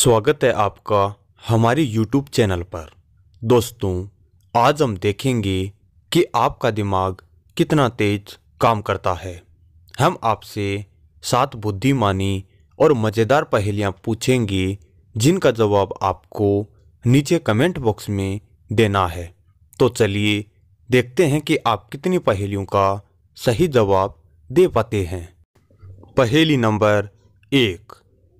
स्वागत है आपका हमारे YouTube चैनल पर दोस्तों आज हम देखेंगे कि आपका दिमाग कितना तेज काम करता है हम आपसे सात बुद्धिमानी और मज़ेदार पहेलियाँ पूछेंगे जिनका जवाब आपको नीचे कमेंट बॉक्स में देना है तो चलिए देखते हैं कि आप कितनी पहेलियों का सही जवाब दे पाते हैं पहेली नंबर एक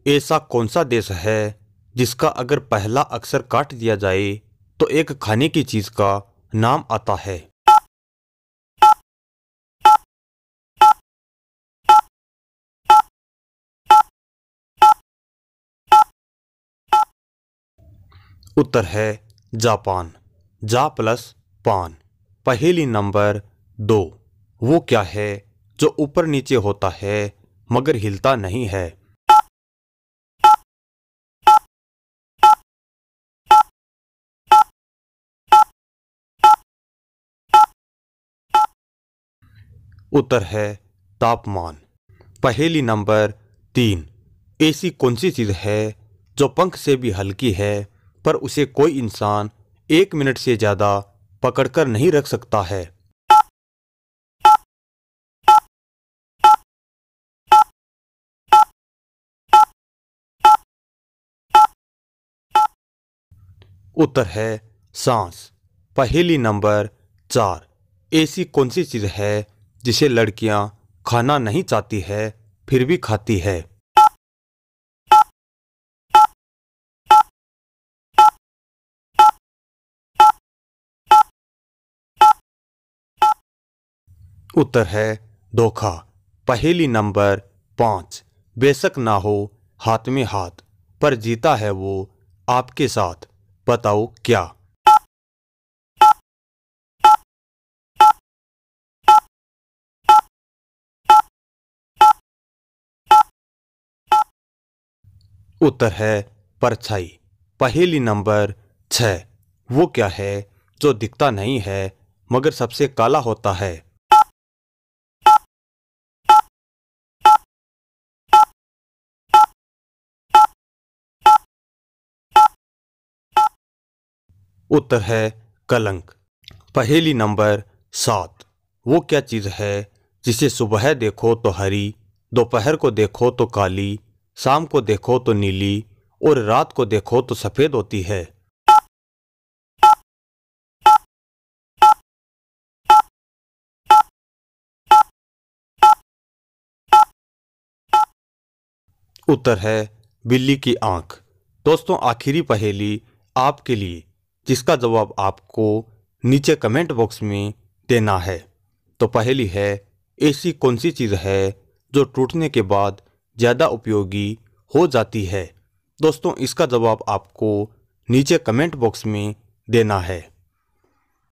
ऐसा कौन सा देश है जिसका अगर पहला अक्षर काट दिया जाए तो एक खाने की चीज का नाम आता है उत्तर है जापान जा प्लस पान पहली नंबर दो वो क्या है जो ऊपर नीचे होता है मगर हिलता नहीं है उत्तर है तापमान पहेली नंबर तीन ऐसी कौन सी चीज़ है जो पंख से भी हल्की है पर उसे कोई इंसान एक मिनट से ज़्यादा पकड़कर नहीं रख सकता है उत्तर है सांस पहेली नंबर चार ऐसी कौन सी चीज़ है जिसे लड़कियां खाना नहीं चाहती है फिर भी खाती है उत्तर है धोखा पहेली नंबर पांच बेशक ना हो हाथ में हाथ पर जीता है वो आपके साथ बताओ क्या उत्तर है परछाई पहेली नंबर छ वो क्या है जो दिखता नहीं है मगर सबसे काला होता है उत्तर है कलंक पहेली नंबर सात वो क्या चीज़ है जिसे सुबह देखो तो हरी दोपहर को देखो तो काली शाम को देखो तो नीली और रात को देखो तो सफेद होती है उत्तर है बिल्ली की आंख दोस्तों आखिरी पहेली आपके लिए जिसका जवाब आपको नीचे कमेंट बॉक्स में देना है तो पहेली है ऐसी कौन सी चीज़ है जो टूटने के बाद ज़्यादा उपयोगी हो जाती है दोस्तों इसका जवाब आपको नीचे कमेंट बॉक्स में देना है